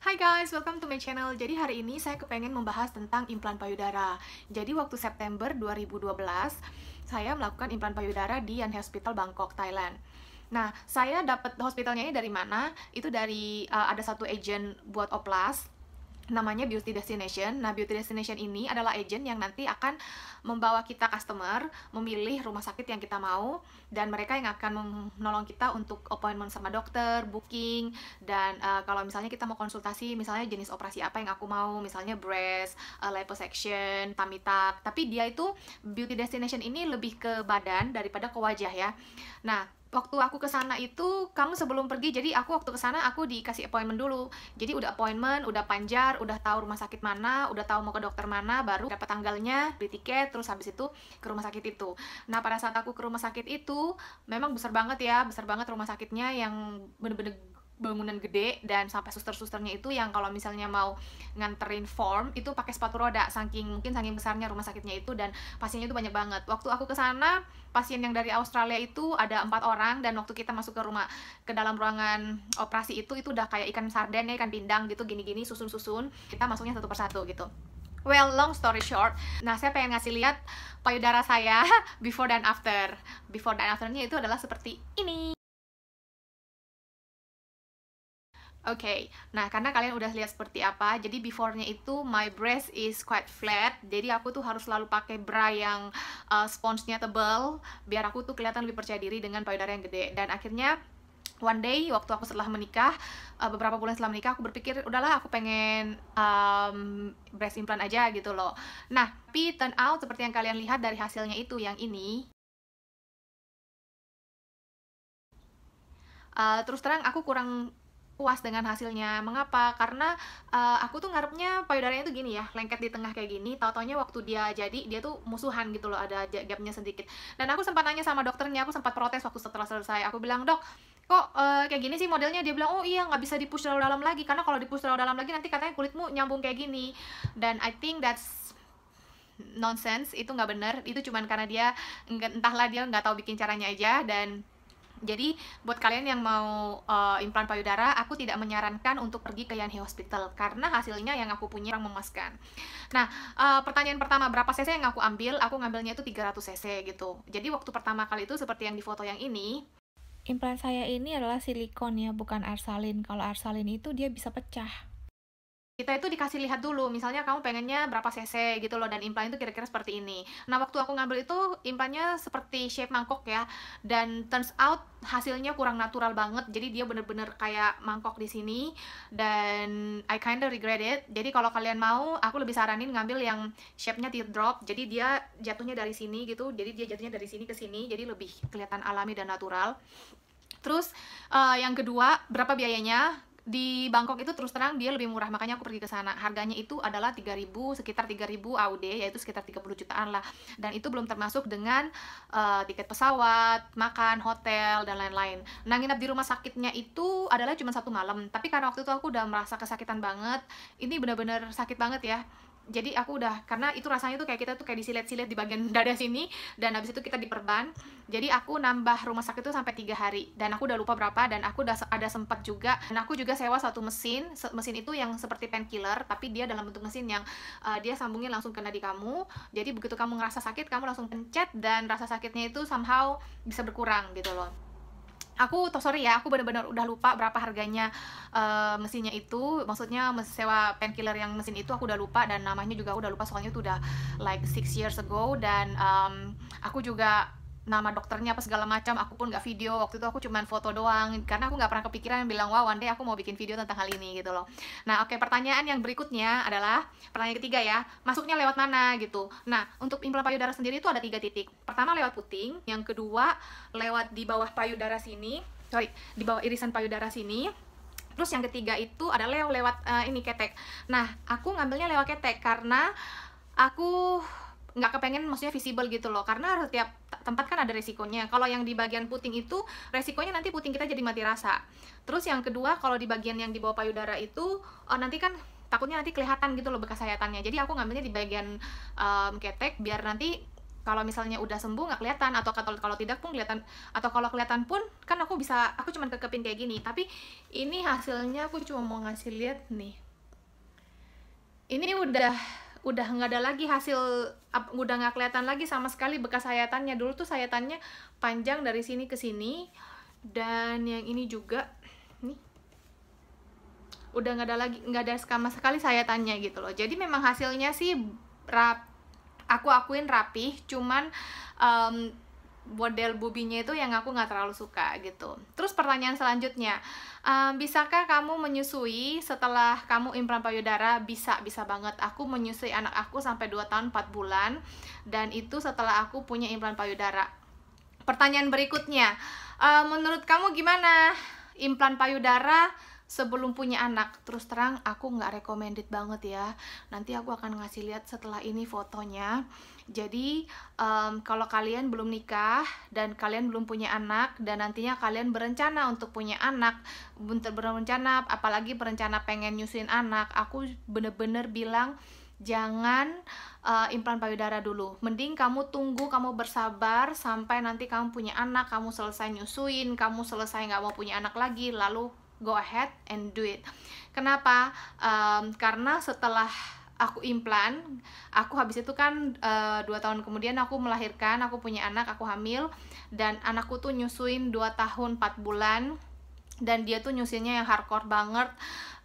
Hai guys, welcome to my channel. Jadi hari ini saya kepengen membahas tentang implan payudara. Jadi waktu September 2012, saya melakukan implan payudara di Yan Hospital Bangkok, Thailand. Nah, saya dapat hospitalnya ini dari mana? Itu dari uh, ada satu agent buat Oplas namanya beauty destination. Nah, beauty destination ini adalah agent yang nanti akan membawa kita customer memilih rumah sakit yang kita mau dan mereka yang akan menolong kita untuk appointment sama dokter, booking dan uh, kalau misalnya kita mau konsultasi misalnya jenis operasi apa yang aku mau, misalnya breast, uh, liposuction, tummy tuck. Tapi dia itu beauty destination ini lebih ke badan daripada ke wajah ya. Nah, waktu aku ke sana itu kamu sebelum pergi jadi aku waktu ke sana aku dikasih appointment dulu. Jadi udah appointment, udah panjar, udah tahu rumah sakit mana, udah tahu mau ke dokter mana, baru dapat tanggalnya, beli tiket, terus habis itu ke rumah sakit itu. Nah, pada saat aku ke rumah sakit itu memang besar banget ya, besar banget rumah sakitnya yang bener-bener bangunan gede dan sampai suster-susternya itu yang kalau misalnya mau nganterin form itu pakai sepatu roda saking mungkin saking besarnya rumah sakitnya itu dan pasiennya itu banyak banget waktu aku ke sana pasien yang dari Australia itu ada empat orang dan waktu kita masuk ke rumah ke dalam ruangan operasi itu itu udah kayak ikan sarden ya ikan pindang gitu gini-gini susun-susun kita masuknya satu persatu gitu Well, long story short, nah saya pengen ngasih lihat payudara saya before dan after. Before dan afternya itu adalah seperti ini. Oke, okay. nah karena kalian udah lihat seperti apa, jadi beforenya itu my breast is quite flat, jadi aku tuh harus selalu pakai bra yang uh, sponge-nya tebal, biar aku tuh kelihatan lebih percaya diri dengan payudara yang gede. Dan akhirnya one day waktu aku setelah menikah eh, beberapa bulan setelah menikah aku berpikir udahlah aku pengen um, breast implant aja gitu loh nah tapi turn out seperti yang kalian lihat dari hasilnya itu yang ini Uh, terus terang aku kurang puas dengan hasilnya. Mengapa? Karena uh, aku tuh ngarepnya payudaranya tuh gini ya, lengket di tengah kayak gini. Tau-taunya waktu dia jadi dia tuh musuhan gitu loh, ada gapnya sedikit. Dan aku sempat nanya sama dokternya, aku sempat protes waktu setelah selesai. Aku bilang, dok, kok uh, kayak gini sih modelnya dia bilang oh iya nggak bisa dipush terlalu dalam lagi karena kalau dipush terlalu dalam lagi nanti katanya kulitmu nyambung kayak gini dan I think that's nonsense itu nggak bener itu cuman karena dia entahlah dia nggak tahu bikin caranya aja dan jadi buat kalian yang mau uh, implan payudara, aku tidak menyarankan untuk pergi ke Yanhe Hospital karena hasilnya yang aku punya kurang memuaskan. Nah, uh, pertanyaan pertama berapa cc yang aku ambil? Aku ngambilnya itu 300 cc gitu. Jadi waktu pertama kali itu seperti yang di foto yang ini, implan saya ini adalah silikon ya, bukan arsalin. Kalau arsalin itu dia bisa pecah kita itu dikasih lihat dulu misalnya kamu pengennya berapa cc gitu loh dan implan itu kira-kira seperti ini nah waktu aku ngambil itu implannya seperti shape mangkok ya dan turns out hasilnya kurang natural banget jadi dia bener-bener kayak mangkok di sini dan I kinda regret it jadi kalau kalian mau aku lebih saranin ngambil yang shape-nya teardrop jadi dia jatuhnya dari sini gitu jadi dia jatuhnya dari sini ke sini jadi lebih kelihatan alami dan natural Terus uh, yang kedua, berapa biayanya? di Bangkok itu terus terang dia lebih murah makanya aku pergi ke sana harganya itu adalah 3000 sekitar 3000 AUD yaitu sekitar 30 jutaan lah dan itu belum termasuk dengan uh, tiket pesawat makan hotel dan lain-lain nah nginap di rumah sakitnya itu adalah cuma satu malam tapi karena waktu itu aku udah merasa kesakitan banget ini bener-bener sakit banget ya jadi aku udah karena itu rasanya tuh kayak kita tuh kayak disilet-silet di bagian dada sini dan habis itu kita diperban jadi aku nambah rumah sakit itu sampai tiga hari dan aku udah lupa berapa dan aku udah ada sempat juga dan aku juga sewa satu mesin mesin itu yang seperti painkiller tapi dia dalam bentuk mesin yang uh, dia sambungin langsung ke di kamu jadi begitu kamu ngerasa sakit kamu langsung pencet dan rasa sakitnya itu somehow bisa berkurang gitu loh aku toh sorry ya aku benar-benar udah lupa berapa harganya uh, mesinnya itu maksudnya sewa painkiller yang mesin itu aku udah lupa dan namanya juga udah lupa soalnya itu udah like six years ago dan um, aku juga nama dokternya apa segala macam aku pun nggak video waktu itu aku cuman foto doang karena aku nggak pernah kepikiran bilang wah one day aku mau bikin video tentang hal ini gitu loh nah oke okay, pertanyaan yang berikutnya adalah pertanyaan ketiga ya masuknya lewat mana gitu nah untuk implan payudara sendiri itu ada tiga titik pertama lewat puting yang kedua lewat di bawah payudara sini sorry di bawah irisan payudara sini terus yang ketiga itu ada lewat lewat uh, ini ketek nah aku ngambilnya lewat ketek karena aku nggak kepengen maksudnya visible gitu loh karena setiap tempat kan ada resikonya kalau yang di bagian puting itu resikonya nanti puting kita jadi mati rasa terus yang kedua kalau di bagian yang di bawah payudara itu oh, nanti kan takutnya nanti kelihatan gitu loh bekas sayatannya jadi aku ngambilnya di bagian um, ketek biar nanti kalau misalnya udah sembuh nggak kelihatan atau kalau kalau tidak pun kelihatan atau kalau kelihatan pun kan aku bisa aku cuman kekepin kayak gini tapi ini hasilnya aku cuma mau ngasih lihat nih ini udah udah nggak ada lagi hasil udah nggak kelihatan lagi sama sekali bekas sayatannya dulu tuh sayatannya panjang dari sini ke sini dan yang ini juga nih udah nggak ada lagi nggak ada sama sekali sayatannya gitu loh jadi memang hasilnya sih rap aku akuin rapih cuman um, model bubinya itu yang aku nggak terlalu suka gitu. Terus pertanyaan selanjutnya, um, bisakah kamu menyusui setelah kamu implan payudara? Bisa, bisa banget. Aku menyusui anak aku sampai 2 tahun 4 bulan dan itu setelah aku punya implan payudara. Pertanyaan berikutnya, um, menurut kamu gimana implan payudara? sebelum punya anak terus terang aku nggak recommended banget ya nanti aku akan ngasih lihat setelah ini fotonya jadi um, kalau kalian belum nikah dan kalian belum punya anak dan nantinya kalian berencana untuk punya anak, bener-bener berencana apalagi berencana pengen nyusuin anak, aku bener-bener bilang jangan uh, implan payudara dulu. Mending kamu tunggu, kamu bersabar sampai nanti kamu punya anak, kamu selesai nyusuin, kamu selesai nggak mau punya anak lagi, lalu go ahead and do it. Kenapa? Um, karena setelah aku implan aku habis itu kan e, dua tahun kemudian aku melahirkan aku punya anak aku hamil dan anakku tuh nyusuin 2 tahun 4 bulan dan dia tuh nyusinnya yang hardcore banget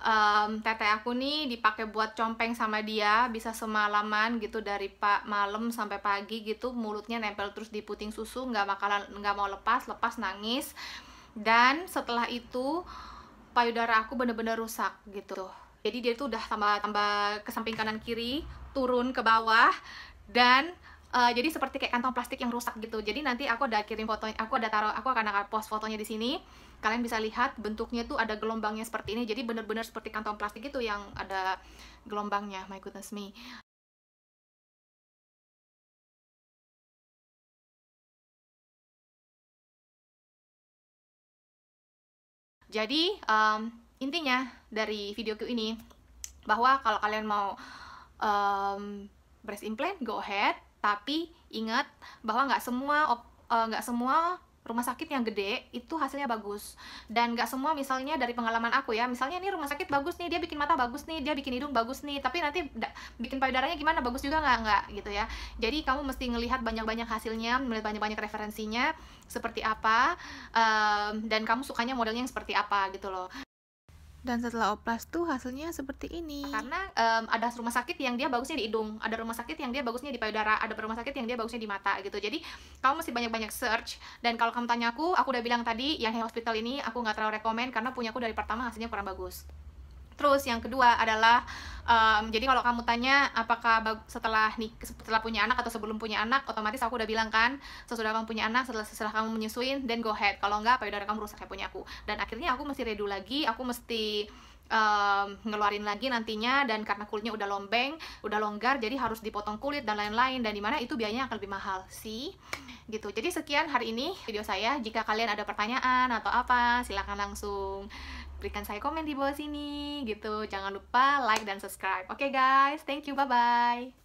um, tete aku nih dipakai buat compeng sama dia bisa semalaman gitu dari pak malam sampai pagi gitu mulutnya nempel terus di puting susu nggak makanan nggak mau lepas lepas nangis dan setelah itu payudara aku bener-bener rusak gitu jadi dia tuh udah tambah tambah ke samping kanan kiri turun ke bawah dan uh, jadi seperti kayak kantong plastik yang rusak gitu jadi nanti aku ada kirim fotonya aku ada taruh aku akan post fotonya di sini kalian bisa lihat bentuknya tuh ada gelombangnya seperti ini jadi bener-bener seperti kantong plastik itu yang ada gelombangnya my goodness me Jadi, um, intinya dari videoku ini bahwa kalau kalian mau um, breast implant go ahead tapi ingat bahwa nggak semua eh, nggak uh, semua rumah sakit yang gede itu hasilnya bagus dan nggak semua misalnya dari pengalaman aku ya misalnya ini rumah sakit bagus nih dia bikin mata bagus nih dia bikin hidung bagus nih tapi nanti bikin payudaranya gimana bagus juga nggak nggak gitu ya jadi kamu mesti ngelihat banyak-banyak hasilnya melihat banyak-banyak referensinya seperti apa um, dan kamu sukanya modelnya yang seperti apa gitu loh dan setelah oplas tuh hasilnya seperti ini. Karena um, ada rumah sakit yang dia bagusnya di hidung, ada rumah sakit yang dia bagusnya di payudara, ada rumah sakit yang dia bagusnya di mata gitu. Jadi kamu masih banyak-banyak search. Dan kalau kamu tanya aku, aku udah bilang tadi yang hospital ini aku nggak terlalu rekomend karena punya aku dari pertama hasilnya kurang bagus. Terus yang kedua adalah um, jadi kalau kamu tanya apakah setelah nik setelah punya anak atau sebelum punya anak, otomatis aku udah bilang kan sesudah kamu punya anak setelah setelah kamu menyusuin dan go ahead. Kalau enggak payudara kamu rusak kayak punya aku. Dan akhirnya aku mesti redo lagi, aku mesti um, ngeluarin lagi nantinya dan karena kulitnya udah lombeng, udah longgar jadi harus dipotong kulit dan lain-lain dan dimana itu biayanya akan lebih mahal sih gitu jadi sekian hari ini video saya jika kalian ada pertanyaan atau apa silahkan langsung berikan saya komen di bawah sini gitu. Jangan lupa like dan subscribe. Oke okay, guys, thank you, bye-bye.